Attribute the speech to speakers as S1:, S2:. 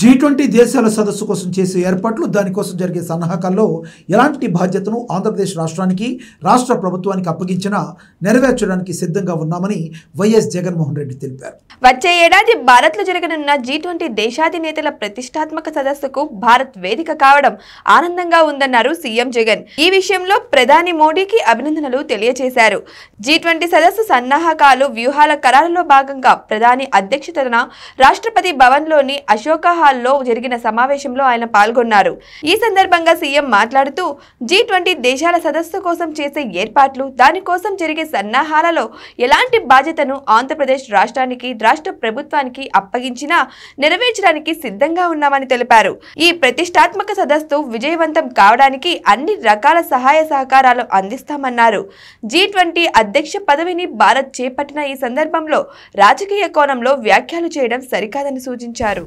S1: G twenty దేశాల సదస్సు కోసం చేసే ఏర్పాట్లు దానికోసం జరిగే సన్నాహకాల్లో ఎలాంటి బాధ్యతను ఆంధ్రప్రదేశ్ రాష్ట్రానికి రాష్ట్ర ప్రభుత్వానికి అప్పగించినా నెరవేర్చడానికి సిద్ధంగా ఉన్నామని వైఎస్ జగన్మోహన్ రెడ్డి తెలిపారు
S2: వచ్చే ఏడాది భారత్ లో జరగనున్న జీ ట్వంటీ దేశాధినేతల ప్రతిష్టాత్మక సదస్సుకు భారత్ వేదిక కావడం ఆనందంగా ఉందన్నారు సీఎం జగన్ ఈ విషయంలో ప్రధాని మోడీకి అభినందనలు తెలియజేశారు జీ ట్వంటీ సదస్సు సన్నాహకాలు వ్యూహాల ఖరారులో భాగంగా ప్రధాని అధ్యక్షతన రాష్ట్రపతి భవన్ లోని అశోక హాల్లో జరిగిన సమావేశంలో ఆయన పాల్గొన్నారు ఈ సందర్భంగా సీఎం మాట్లాడుతూ జీ ట్వంటీ దేశాల సదస్సు కోసం చేసే ఏర్పాట్లు దానికోసం జరిగే సన్నాహాలలో ఎలాంటి బాధ్యతను ఆంధ్రప్రదేశ్ రాష్ట్రానికి రాష్ట్ర ప్రభుత్వానికి అప్పగించినా నెరవేర్చడానికి సిద్ధంగా ఉన్నామని తెలిపారు ఈ ప్రతిష్టాత్మక సదస్సు విజయవంతం కావడానికి అన్ని రకాల సహాయ సహకారాలు అందిస్తామన్నారు జీ ట్వంటీ అధ్యక్ష పదవిని భారత్ చేపట్టిన ఈ సందర్భంలో రాజకీయ కోణంలో వ్యాఖ్యలు చేయడం సరికాదని సూచించారు